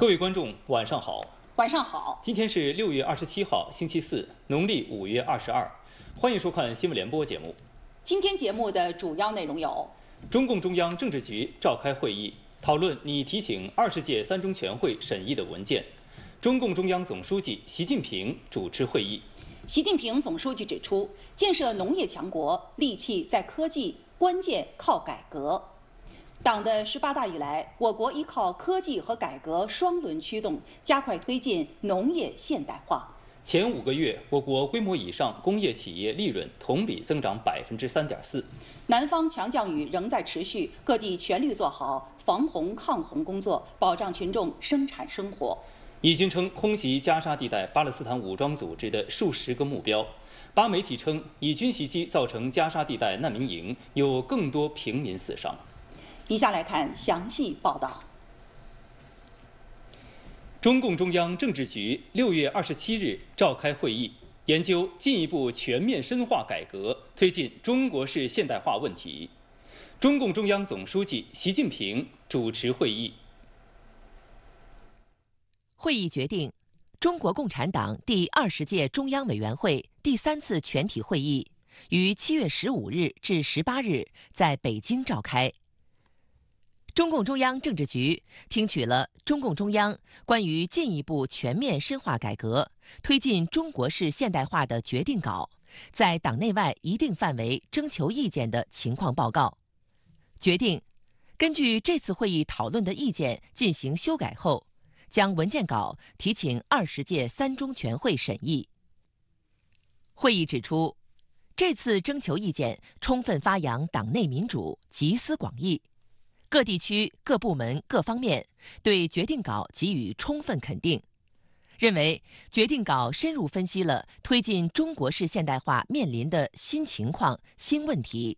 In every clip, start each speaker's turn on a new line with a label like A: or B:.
A: 各位观众，晚上好。
B: 晚上好。
A: 今天是六月二十七号，星期四，农历五月二十二。欢迎收看新闻联播节目。
B: 今天节目的主要内容有：
A: 中共中央政治局召开会议，讨论拟提请二十届三中全会审议的文件。中共中央总书记习近平主持会议。
B: 习近平总书记指出，建设农业强国，利器在科技，关键靠改革。党的十八大以来，我国依靠科技和改革双轮驱动，加快推进农业现代化。
A: 前五个月，我国规模以上工业企业利润同比增长百分之三点四。
B: 南方强降雨仍在持续，各地全力做好防洪抗洪工作，保障群众生产生活。
A: 以军称空袭加沙地带巴勒斯坦武装组织的数十个目标。巴媒体称，以军袭击造成加沙地带难民营有更多平民死伤。
B: 以下来看详细报道。
A: 中共中央政治局六月二十七日召开会议，研究进一步全面深化改革、推进中国式现代化问题。中共中央总书记习近平主持会议。
C: 会议决定，中国共产党第二十届中央委员会第三次全体会议于七月十五日至十八日在北京召开。中共中央政治局听取了中共中央关于进一步全面深化改革、推进中国式现代化的决定稿，在党内外一定范围征求意见的情况报告，决定根据这次会议讨论的意见进行修改后，将文件稿提请二十届三中全会审议。会议指出，这次征求意见充分发扬党内民主，集思广益。各地区、各部门、各方面对决定稿给予充分肯定，认为决定稿深入分析了推进中国式现代化面临的新情况新问题，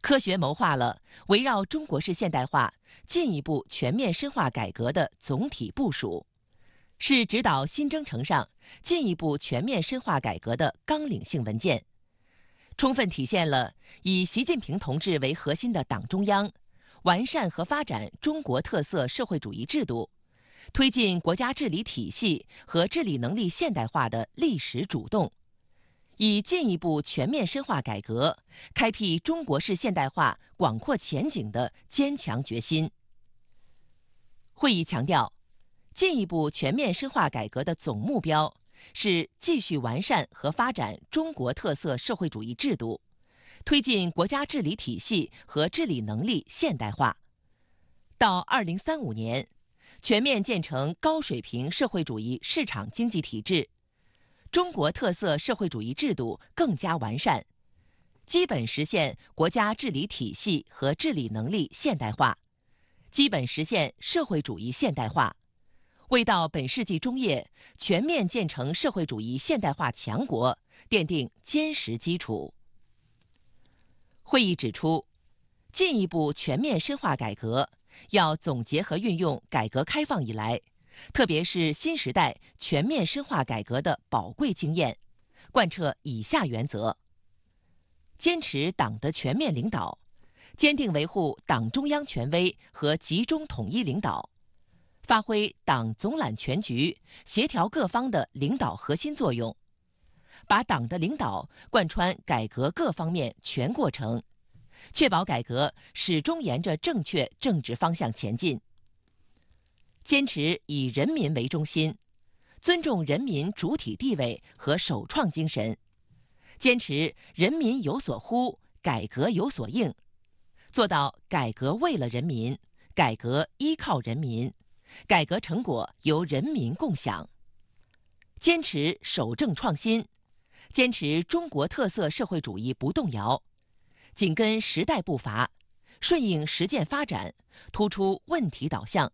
C: 科学谋划了围绕中国式现代化进一步全面深化改革的总体部署，是指导新征程上进一步全面深化改革的纲领性文件，充分体现了以习近平同志为核心的党中央。完善和发展中国特色社会主义制度，推进国家治理体系和治理能力现代化的历史主动，以进一步全面深化改革，开辟中国式现代化广阔前景的坚强决心。会议强调，进一步全面深化改革的总目标是继续完善和发展中国特色社会主义制度。推进国家治理体系和治理能力现代化，到二零三五年，全面建成高水平社会主义市场经济体制，中国特色社会主义制度更加完善，基本实现国家治理体系和治理能力现代化，基本实现社会主义现代化，为到本世纪中叶全面建成社会主义现代化强国奠定坚实基础。会议指出，进一步全面深化改革，要总结和运用改革开放以来，特别是新时代全面深化改革的宝贵经验，贯彻以下原则：坚持党的全面领导，坚定维护党中央权威和集中统一领导，发挥党总揽全局、协调各方的领导核心作用。把党的领导贯穿改革各方面全过程，确保改革始终沿着正确政治方向前进。坚持以人民为中心，尊重人民主体地位和首创精神，坚持人民有所呼，改革有所应，做到改革为了人民，改革依靠人民，改革成果由人民共享。坚持守正创新。坚持中国特色社会主义不动摇，紧跟时代步伐，顺应实践发展，突出问题导向，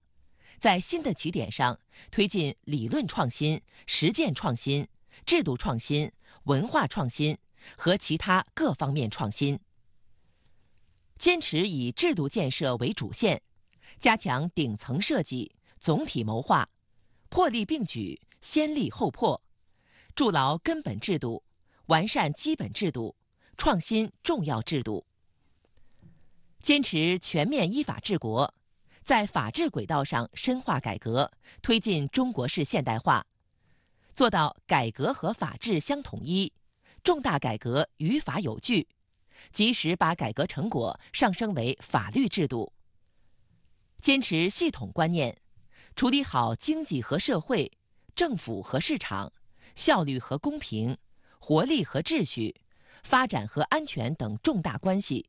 C: 在新的起点上推进理论创新、实践创新、制度创新、文化创新和其他各方面创新。坚持以制度建设为主线，加强顶层设计、总体谋划，破立并举、先立后破，筑牢根本制度。完善基本制度，创新重要制度。坚持全面依法治国，在法治轨道上深化改革，推进中国式现代化，做到改革和法治相统一，重大改革于法有据，及时把改革成果上升为法律制度。坚持系统观念，处理好经济和社会、政府和市场、效率和公平。活力和秩序、发展和安全等重大关系，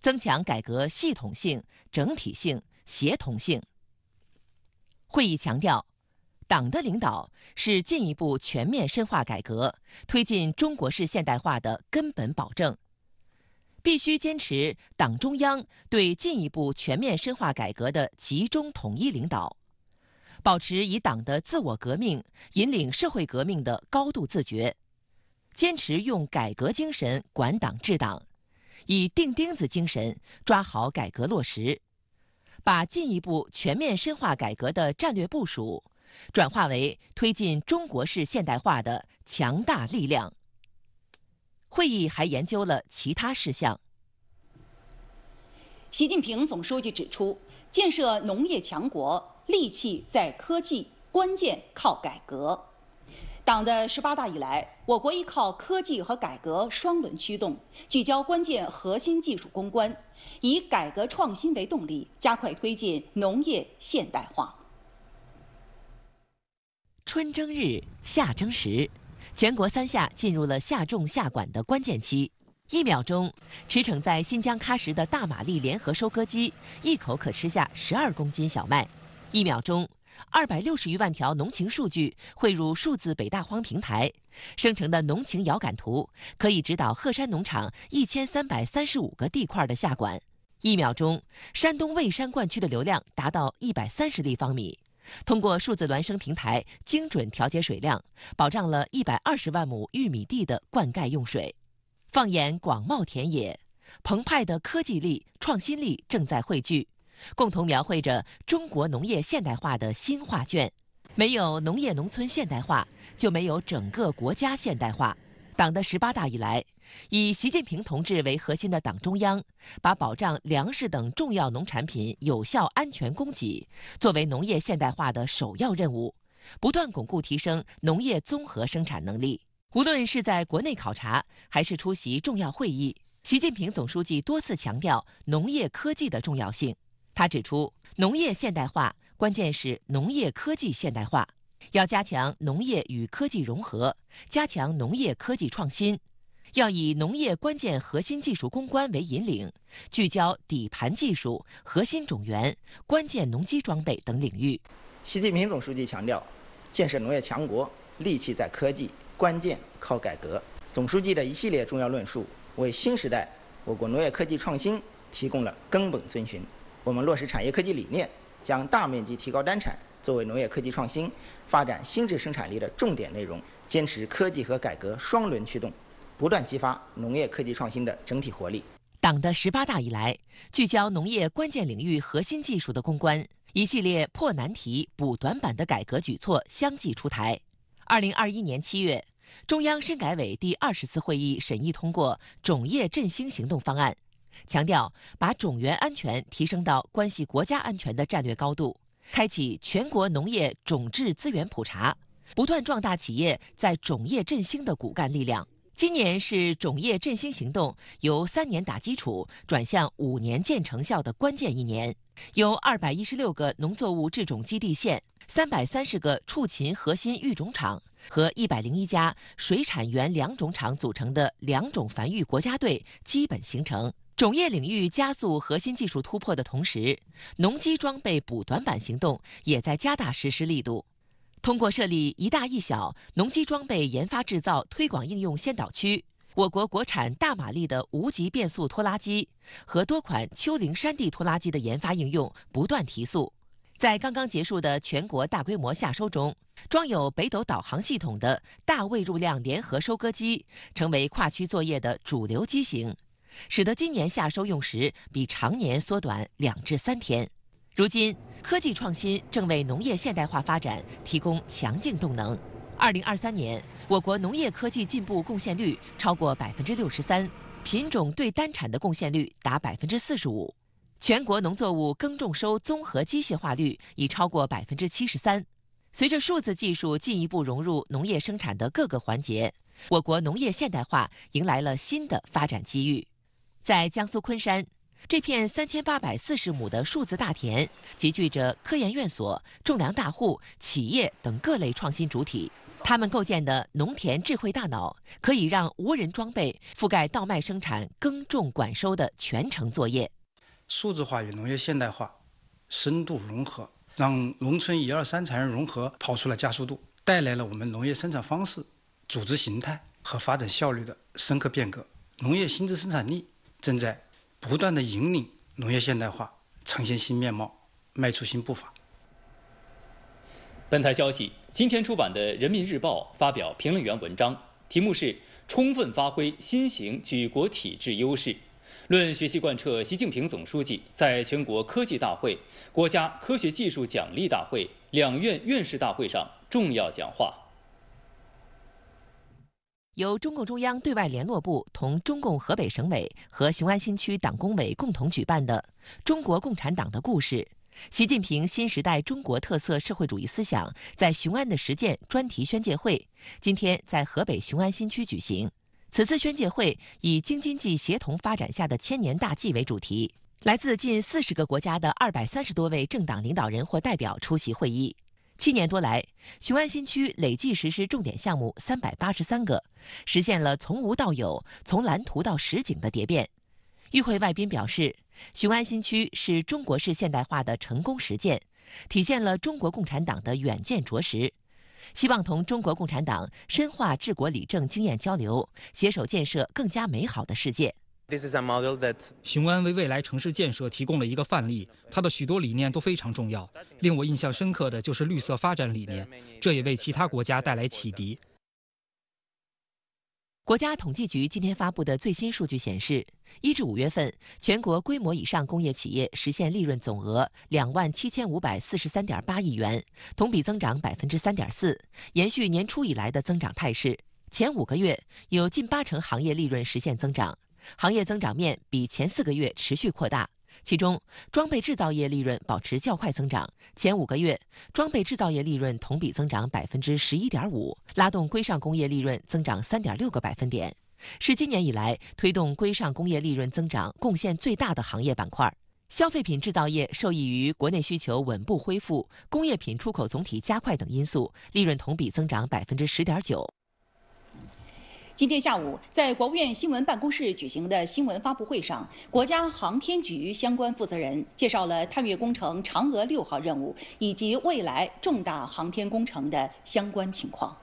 C: 增强改革系统性、整体性、协同性。会议强调，党的领导是进一步全面深化改革、推进中国式现代化的根本保证，必须坚持党中央对进一步全面深化改革的集中统一领导，保持以党的自我革命引领社会革命的高度自觉。坚持用改革精神管党治党，以钉钉子精神抓好改革落实，把进一步全面深化改革的战略部署转化为推进中国式现代化的强大力量。会议还研究了其他事项。
B: 习近平总书记指出，建设农业强国，利器在科技，关键靠改革。党的十八大以来，我国依靠科技和改革双轮驱动，聚焦关键核心技术攻关，以改革创新为动力，加快推进农业现代化。
C: 春争日，夏争时，全国三夏进入了夏种夏管的关键期。一秒钟，驰骋在新疆喀什的大马力联合收割机，一口可吃下十二公斤小麦，一秒钟。二百六十余万条农情数据汇入数字北大荒平台，生成的农情遥感图可以指导鹤山农场一千三百三十五个地块的下管。一秒钟，山东蔚山灌区的流量达到一百三十立方米，通过数字孪生平台精准调节水量，保障了一百二十万亩玉米地的灌溉用水。放眼广袤田野，澎湃的科技力、创新力正在汇聚。共同描绘着中国农业现代化的新画卷。没有农业农村现代化，就没有整个国家现代化。党的十八大以来，以习近平同志为核心的党中央，把保障粮食等重要农产品有效安全供给作为农业现代化的首要任务，不断巩固提升农业综合生产能力。无论是在国内考察，还是出席重要会议，习近平总书记多次强调农业科技的重要性。他指出，农业现代化关键是农业科技现代化，要加强农业与科技融合，加强农业科技创新，要以农业关键核心技术攻关为引领，聚焦底盘技术、核心种源、关键农机装备等领域。习近平总书记强调，建设农业强国，利器在科技，关键靠改革。总书记的一系列重要论述，为新时代我国农业科技创新提供了根本遵循。我们落实产业科技理念，将大面积提高单产作为农业科技创新、发展新质生产力的重点内容，坚持科技和改革双轮驱动，不断激发农业科技创新的整体活力。党的十八大以来，聚焦农业关键领域核心技术的攻关，一系列破难题、补短板的改革举措相继出台。二零二一年七月，中央深改委第二十次会议审议通过《种业振兴行动方案》。强调把种源安全提升到关系国家安全的战略高度，开启全国农业种质资源普查，不断壮大企业在种业振兴的骨干力量。今年是种业振兴行动由三年打基础转向五年见成效的关键一年。由二百一十六个农作物制种基地县、三百三十个畜禽核心育种场和一百零一家水产园良种场组成的良种繁育国家队基本形成。种业领域加速核心技术突破的同时，农机装备补短板行动也在加大实施力度。通过设立一大一小农机装备研发制造推广应用先导区，我国国产大马力的无极变速拖拉机和多款丘陵山地拖拉机的研发应用不断提速。在刚刚结束的全国大规模下收中，装有北斗导航系统的大位入量联合收割机成为跨区作业的主流机型。使得今年夏收用时比常年缩短两至三天。如今，科技创新正为农业现代化发展提供强劲动能。二零二三年，我国农业科技进步贡献率超过百分之六十三，品种对单产的贡献率达百分之四十五，全国农作物耕种收综合机械化率已超过百分之七十三。随着数字技术进一步融入农业生产的各个环节，我国农业现代化迎来了新的发展机遇。在江苏昆山，这片三千八百四十亩的数字大田，集聚着科研院所、种粮大户、企业等各类创新主体。他们构建的农田智慧大脑，可以让无人装备覆盖稻麦生产、耕种管收的全程作业。数字化与农业现代化深度融合，让农村一二三产业融合跑出了加速度，
A: 带来了我们农业生产方式、组织形态和发展效率的深刻变革。农业新质生产力。正在不断的引领农业现代化呈现新面貌，迈出新步伐。本台消息：今天出版的《人民日报》发表评论员文章，题目是《充分发挥新型举国体制优势》，论学习贯彻习近平总书记在全国科技大会、国家科学技术奖励大会、两院院士大会上重要讲
C: 话。由中共中央对外联络部同中共河北省委和雄安新区党工委共同举办的《中国共产党的故事：习近平新时代中国特色社会主义思想在雄安的实践》专题宣介会，今天在河北雄安新区举行。此次宣介会以京津冀协同发展下的千年大计为主题，来自近四十个国家的二百三十多位政党领导人或代表出席会议。七年多来，雄安新区累计实施重点项目三百八十三个，实现了从无到有、从蓝图到实景的蝶变。与会外宾表示，雄安新区是中国式现代化的成功实践，体现了中国共产党的远见卓识。希望同中国共产党深化治国理政经验交流，携手建设更加美好的世界。雄安为未来城市建设提供了一个范例，它的
A: 许多理念都非常重要。令我印象深刻的就是绿色发展理念，这也为其他国
C: 家带来启迪。国家统计局今天发布的最新数据显示，一至五月份，全国规模以上工业企业实现利润总额两万七千五百四十三点八亿元，同比增长百分之三点四，延续年初以来的增长态势。前五个月，有近八成行业利润实现增长。行业增长面比前四个月持续扩大，其中装备制造业利润保持较快增长，前五个月装备制造业利润同比增长百分之十一点五，拉动规上工业利润增长三点六个百分点，是今年以来推动规上工业利润增长贡献最大的行业板块。消费品制造业受益于国内需求稳步恢复、工业品出口总体加快等因素，利润同比增长百分之十点九。
B: 今天下午，在国务院新闻办公室举行的新闻发布会上，国家航天局相关负责人介绍了探月工程嫦娥六号任务以及未来重大航天工程的相关
C: 情况。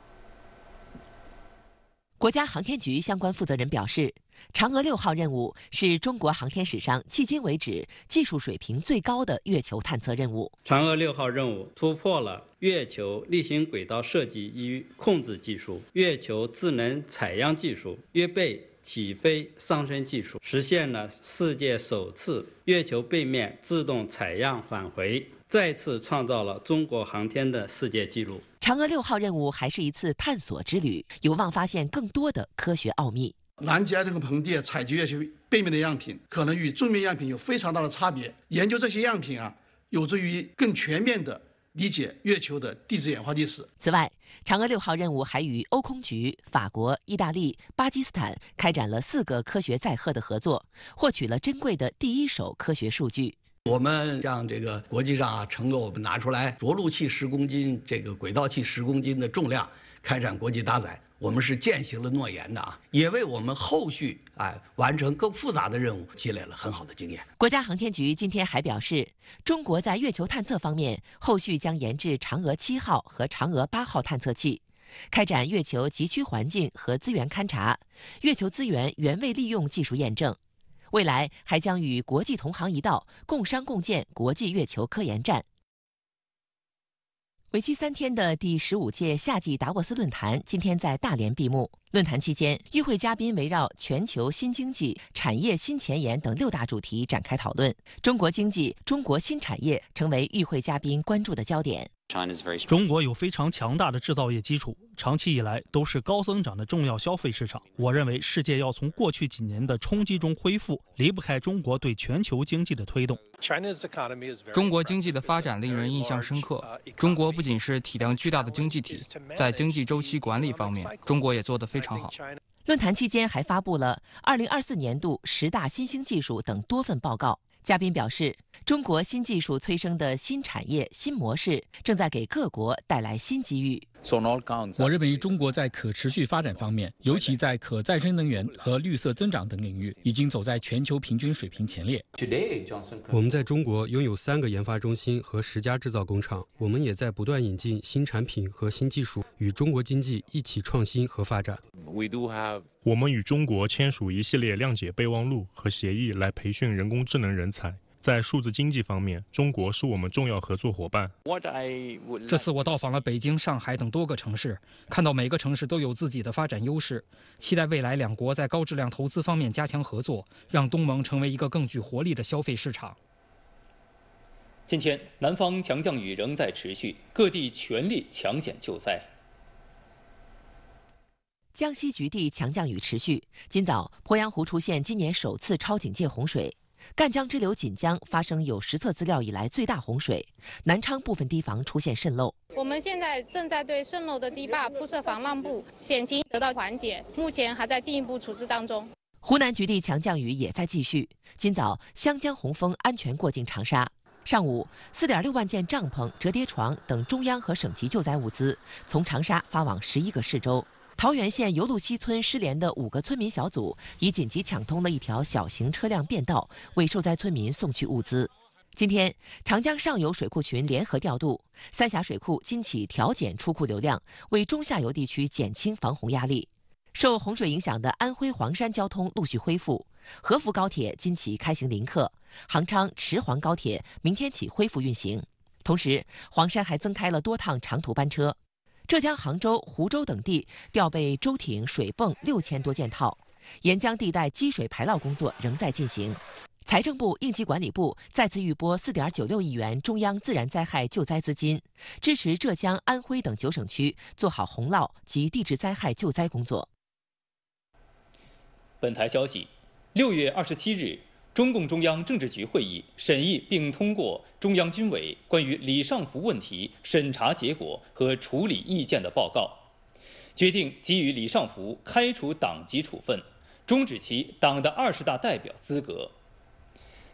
C: 国家航天局相关负责人表示。嫦娥六号任务是中国航天史上迄今为止技术水平最高的月球探测任务。
A: 嫦娥六号任务突破了月球例行轨道设计与控制技术、月球智能采样技术、月背起飞上升技术，实现了世界首次月球背面自动采样
C: 返回，再
A: 次创造了中国航天的世界纪录。
C: 嫦娥六号任务还是一次探索之旅，有望发现更多的科学奥秘。南极埃这个盆地采集月球背面的样品，可能与正面样品有非常大的差别。研究这些样品啊，有助于更全面地理解月球的地质演化历史。此外，嫦娥六号任务还与欧空局、法国、意大利、巴基斯坦开展了四个科学载荷的合作，获取了珍贵的第一手科学数据。我们向这个国际上啊，承诺我们拿出来着陆器十公斤，这个轨道器十公斤的重量。开展国际搭载，我们是践行了诺言的啊，也为我们后续哎完成更复杂的任务积累了很好的经验。国家航天局今天还表示，中国在月球探测方面，后续将研制嫦娥七号和嫦娥八号探测器，开展月球极区环境和资源勘察、月球资源原位利用技术验证，未来还将与国际同行一道，共商共建国际月球科研站。为期三天的第十五届夏季达沃斯论坛今天在大连闭幕。论坛期间，与会嘉宾围绕全球新经济、产业新前沿等六大主题展开讨论，中国经济、中国新产业成为与会嘉宾关注的焦点。
A: 中国有非常强大的制造业基础，长期以来都是高增长的重要消费市场。我认为，世界要从过去几年的冲击中恢复，离不开中国对全球经济的推动。中国经济的发展令人印象深刻。中国不仅是体量巨大的经济体，在
C: 经济周期管理方面，中国也做得非常好。论坛期间还发布了《2024年度十大新兴技术》等多份报告。嘉宾表示，中国新技术催生的新产业、新模式，正在给各国带来新机遇。我认为中国在可持续发展方面，尤其在可再生能源和绿色增长
A: 等领域，已经走在全球平均水平前列。我们在中国拥有三个研发中心和十家制造工厂。我们也在不断引进新产品和新技术，与中国经济一起创新和发展。我们与中国签署一系列谅解备忘录和协议，来培训人工智能人才。在数字经济方面，中国是我们重要合作伙伴。这次我到访了北京、上海等多个城市，看到每个城市都有自己的发展优势，期待未来两国在高质量投资方面加强合作，让东盟成为一个更具活力的消费市场。今天，南方强降雨仍在持续，各地全力抢险救灾。
C: 江西局地强降雨持续，今早鄱阳湖出现今年首次超警戒洪水。赣江支流锦江发生有实测资料以来最大洪水，南昌部分堤防出现渗漏。
B: 我们现在正在对渗漏的堤坝铺设防浪布，险情得到缓解，目前还在进一步处置当中。
C: 湖南局地强降雨也在继续。今早湘江洪峰安全过境长沙。上午四点六万件帐篷、折叠床等中央和省级救灾物资从长沙发往十一个市州。桃源县油路西村失联的五个村民小组已紧急抢通了一条小型车辆便道，为受灾村民送去物资。今天，长江上游水库群联合调度，三峡水库今起调减出库流量，为中下游地区减轻防洪压力。受洪水影响的安徽黄山交通陆续恢复，合福高铁今起开行临客，杭昌、池黄高铁明天起恢复运行。同时，黄山还增开了多趟长途班车。浙江杭州、湖州等地调备舟艇、水泵六千多件套，沿江地带积水排涝工作仍在进行。财政部、应急管理部再次预拨四点九六亿元中央自然灾害救灾资金，支持浙江、安徽等九省区做好洪涝及地质灾害救灾工作。
A: 本台消息，六月二十七日。中共中央政治局会议审议并通过中央军委关于李尚福问题审查结果和处理意见的报告，决定给予李尚福开除党籍处分，终止其党的二十大代表资格。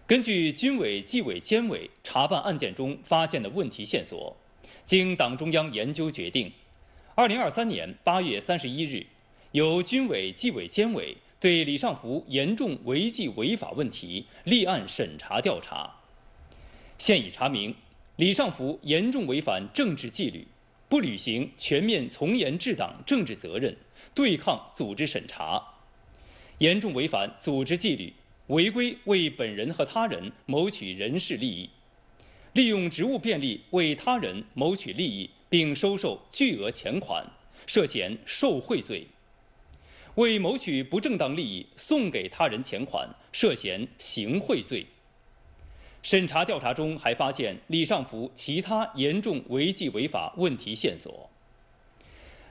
A: 根据军委纪委监委查办案件中发现的问题线索，经党中央研究决定，二零二三年八月三十一日，由军委纪委监委。对李尚福严重违纪违法问题立案审查调查，现已查明，李尚福严重违反政治纪律，不履行全面从严治党政治责任，对抗组织审查，严重违反组织纪律，违规为本人和他人谋取人事利益，利用职务便利为他人谋取利益，并收受巨额钱款，涉嫌受贿罪。为谋取不正当利益，送给他人钱款，涉嫌行贿罪。审查调查中还发现李尚福其他严重违纪违法问题线索。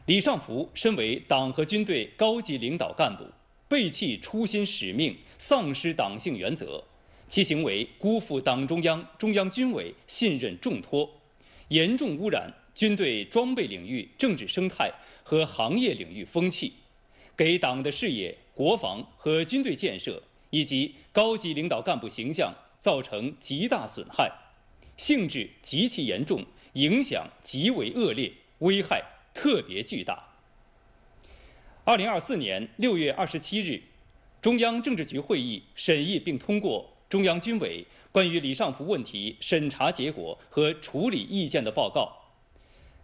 A: 李尚福身为党和军队高级领导干部，背弃初心使命，丧失党性原则，其行为辜负党中央、中央军委信任重托，严重污染军队装备领域政治生态和行业领域风气。给党的事业、国防和军队建设以及高级领导干部形象造成极大损害，性质极其严重，影响极为恶劣，危害特别巨大。二零二四年六月二十七日，中央政治局会议审议并通过中央军委关于李尚福问题审查结果和处理意见的报告。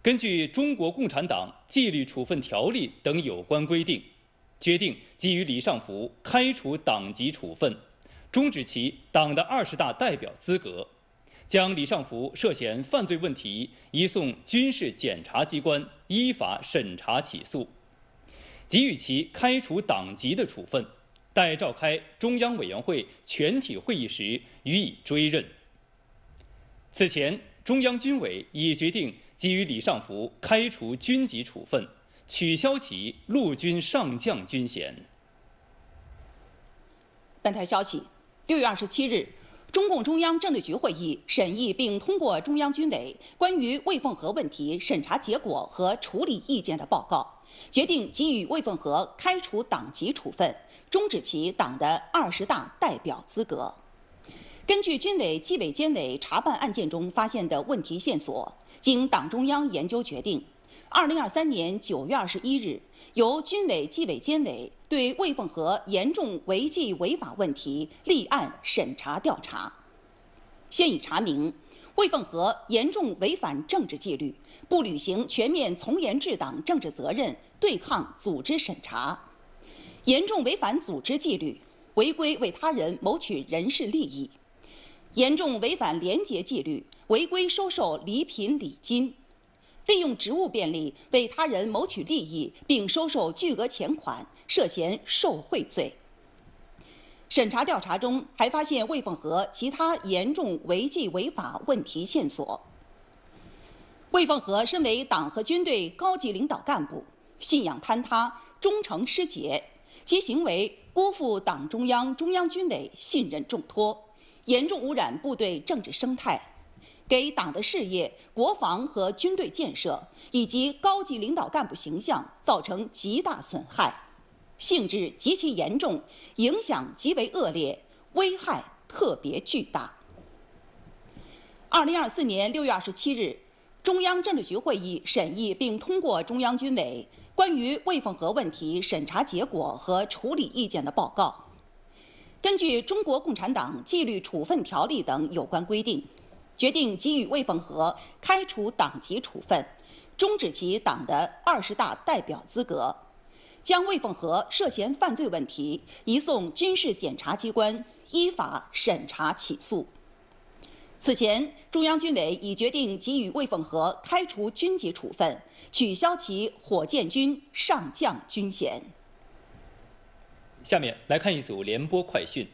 A: 根据《中国共产党纪律处分条例》等有关规定。决定给予李尚福开除党籍处分，终止其党的二十大代表资格，将李尚福涉嫌犯罪问题移送军事检察机关依法审查起诉，给予其开除党籍的处分，待召开中央委员会全体会议时予以追认。此前，中央军委已决定给予李尚福开除军籍处分。取消其陆军上将军衔。
B: 本台消息：六月二十七日，中共中央政治局会议审议并通过中央军委关于魏凤和问题审查结果和处理意见的报告，决定给予魏凤和开除党籍处分，终止其党的二十大代表资格。根据军委纪委监委查办案件中发现的问题线索，经党中央研究决定。二零二三年九月二十一日，由军委纪委监委对魏凤和严重违纪违法问题立案审查调查。现已查明，魏凤和严重违反政治纪律，不履行全面从严治党政治责任，对抗组织审查；严重违反组织纪律，违规为他人谋取人事利益；严重违反廉洁纪律，违规收受礼品礼金。利用职务便利为他人谋取利益，并收受巨额钱款，涉嫌受贿罪。审查调查中还发现魏凤和其他严重违纪违法问题线索。魏凤和身为党和军队高级领导干部，信仰坍塌，忠诚失节，其行为辜负党中央、中央军委信任重托，严重污染部队政治生态。给党的事业、国防和军队建设以及高级领导干部形象造成极大损害，性质极其严重，影响极为恶劣，危害特别巨大。二零二四年六月二十七日，中央政治局会议审议并通过中央军委关于魏凤和问题审查结果和处理意见的报告。根据《中国共产党纪律处分条例》等有关规定。决定给予魏凤和开除党籍处分，终止其党的二十大代表资格，将魏凤和涉嫌犯罪问题移送军事检察机关依法审查起诉。此前，中央军委已决定给予魏凤和开除军籍处分，取消其火箭军上将军衔。
A: 下面来看一组联播快讯。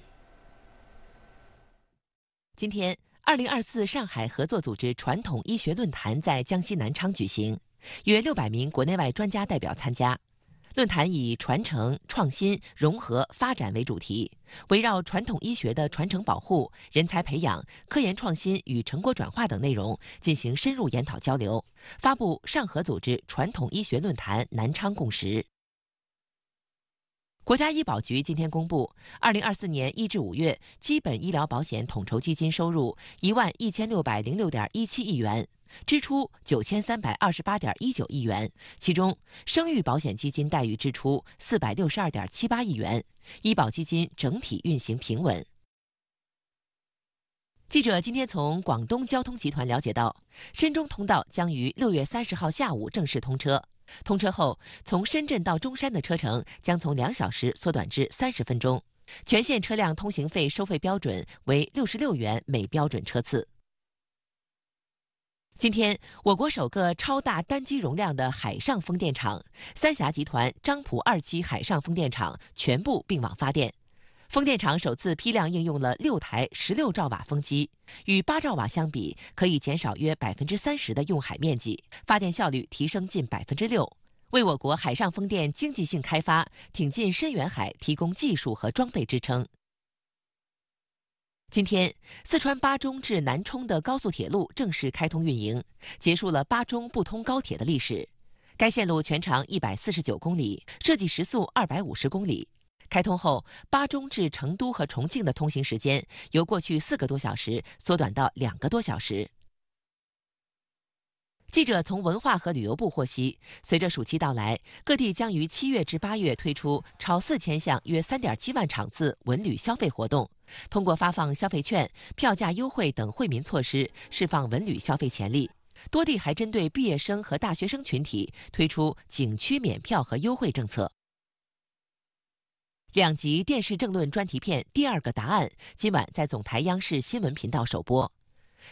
C: 今天。二零二四上海合作组织传统医学论坛在江西南昌举行，约六百名国内外专家代表参加。论坛以传承、创新、融合、发展为主题，围绕传统医学的传承保护、人才培养、科研创新与成果转化等内容进行深入研讨交流，发布《上合组织传统医学论坛南昌共识》。国家医保局今天公布，二零二四年一至五月基本医疗保险统筹基金收入一万一千六百零六点一七亿元，支出九千三百二十八点一九亿元，其中生育保险基金待遇支出四百六十二点七八亿元，医保基金整体运行平稳。记者今天从广东交通集团了解到，深中通道将于六月三十号下午正式通车。通车后，从深圳到中山的车程将从两小时缩短至三十分钟。全线车辆通行费收费标准为六十六元每标准车次。今天，我国首个超大单机容量的海上风电场——三峡集团漳浦二期海上风电场全部并网发电。风电场首次批量应用了六台十六兆瓦风机，与八兆瓦相比，可以减少约百分之三十的用海面积，发电效率提升近百分之六，为我国海上风电经济性开发、挺进深远海提供技术和装备支撑。今天，四川巴中至南充的高速铁路正式开通运营，结束了巴中不通高铁的历史。该线路全长一百四十九公里，设计时速二百五十公里。开通后，巴中至成都和重庆的通行时间由过去四个多小时缩短到两个多小时。记者从文化和旅游部获悉，随着暑期到来，各地将于七月至八月推出超四千项、约三点七万场次文旅消费活动，通过发放消费券、票价优惠等惠民措施，释放文旅消费潜力。多地还针对毕业生和大学生群体推出景区免票和优惠政策。两集电视政论专题片《第二个答案》今晚在总台央视新闻频道首播。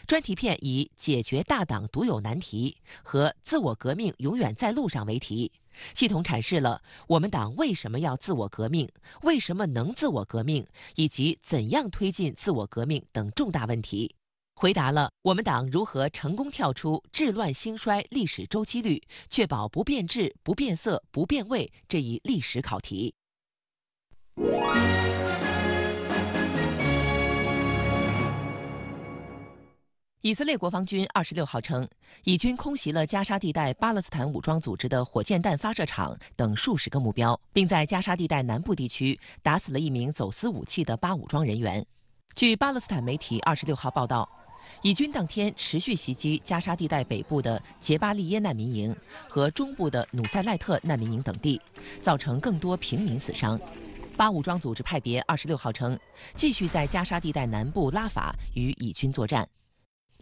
C: 专题片以“解决大党独有难题和自我革命永远在路上”为题，系统阐释了我们党为什么要自我革命、为什么能自我革命以及怎样推进自我革命等重大问题，回答了我们党如何成功跳出治乱兴衰历史周期率，确保不变质、不变色、不变味这一历史考题。以色列国防军二十六号称，以军空袭了加沙地带巴勒斯坦武装组织的火箭弹发射场等数十个目标，并在加沙地带南部地区打死了一名走私武器的巴武装人员。据巴勒斯坦媒体二十六号报道，以军当天持续袭击加沙地带北部的杰巴利耶难民营和中部的努塞赖特难民营等地，造成更多平民死伤。巴武装组织派别二十六号称，继续在加沙地带南部拉法与以军作战。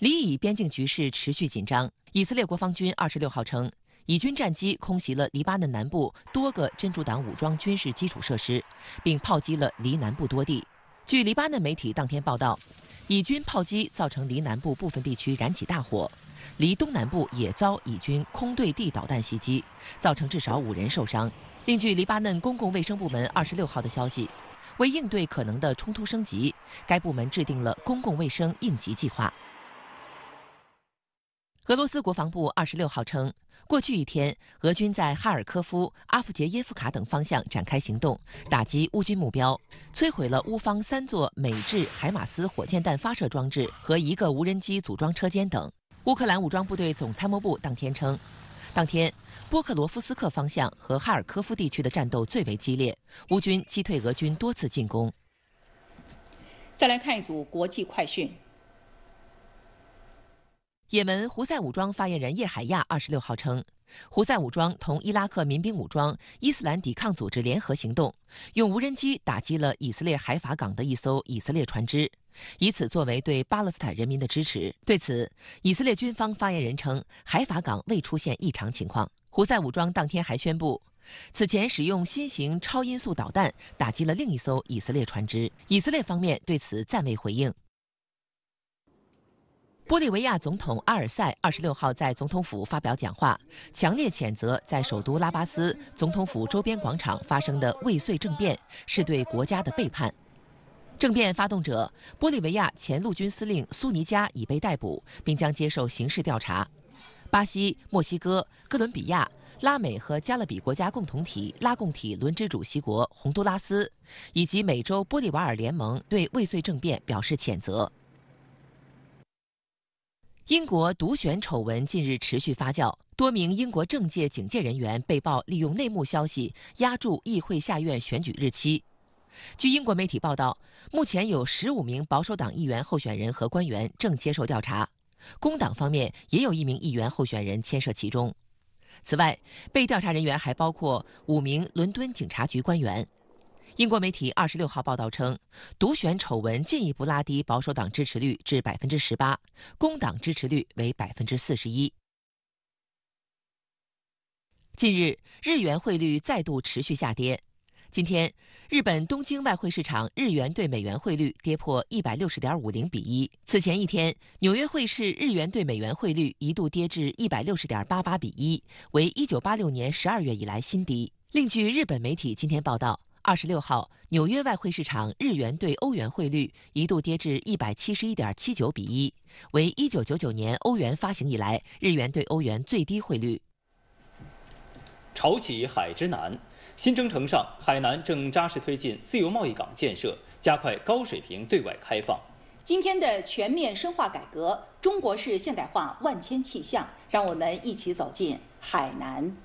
C: 黎以边境局势持续紧张。以色列国防军二十六号称，以军战机空袭了黎巴嫩南部多个真主党武装军事基础设施，并炮击了黎南部多地。据黎巴嫩媒体当天报道，以军炮击造成黎南部部分地区燃起大火，黎东南部也遭以军空对地导弹袭击，造成至少五人受伤。另据黎巴嫩公共卫生部门二十六号的消息，为应对可能的冲突升级，该部门制定了公共卫生应急计划。俄罗斯国防部二十六号称，过去一天，俄军在哈尔科夫、阿夫杰耶夫卡等方向展开行动，打击乌军目标，摧毁了乌方三座美制海马斯火箭弹发射装置和一个无人机组装车间等。乌克兰武装部队总参谋部当天称。当天，波克罗夫斯克方向和哈尔科夫地区的战斗最为激烈，乌军击退俄军多次进攻。
B: 再来看一组国际快讯：
C: 也门胡塞武装发言人叶海亚二十六号称。胡塞武装同伊拉克民兵武装、伊斯兰抵抗组织联合行动，用无人机打击了以色列海法港的一艘以色列船只，以此作为对巴勒斯坦人民的支持。对此，以色列军方发言人称，海法港未出现异常情况。胡塞武装当天还宣布，此前使用新型超音速导弹打击了另一艘以色列船只。以色列方面对此暂未回应。玻利维亚总统阿尔塞二十六号在总统府发表讲话，强烈谴责在首都拉巴斯总统府周边广场发生的未遂政变，是对国家的背叛。政变发动者玻利维亚前陆军司令苏尼加已被逮捕，并将接受刑事调查。巴西、墨西哥、哥伦比亚、拉美和加勒比国家共同体（拉共体）轮值主席国洪都拉斯，以及美洲玻利瓦尔联盟对未遂政变表示谴责。英国独选丑闻近日持续发酵，多名英国政界警戒人员被曝利用内幕消息压住议会下院选举日期。据英国媒体报道，目前有十五名保守党议员候选人和官员正接受调查，工党方面也有一名议员候选人牵涉其中。此外，被调查人员还包括五名伦敦警察局官员。英国媒体二十六号报道称，独选丑闻进一步拉低保守党支持率至百分之十八，工党支持率为百分之四十一。近日，日元汇率再度持续下跌，今天，日本东京外汇市场日元对美元汇率跌破一百六十点五零比一。此前一天，纽约汇市日元对美元汇率一度跌至一百六十点八八比一，为一九八六年十二月以来新低。另据日本媒体今天报道。二十六号，纽约外汇市场日元对欧元汇率一度跌至一百七十一点七九比一，为一九九九年欧元发行以来日元对欧元最低汇率。潮
A: 起海之南，新征程上，海南正扎实推进自由贸易港建设，加快高水平对外开放。
B: 今天的全面深化改革，中国式现代化万千气象，让我们一起走进海南。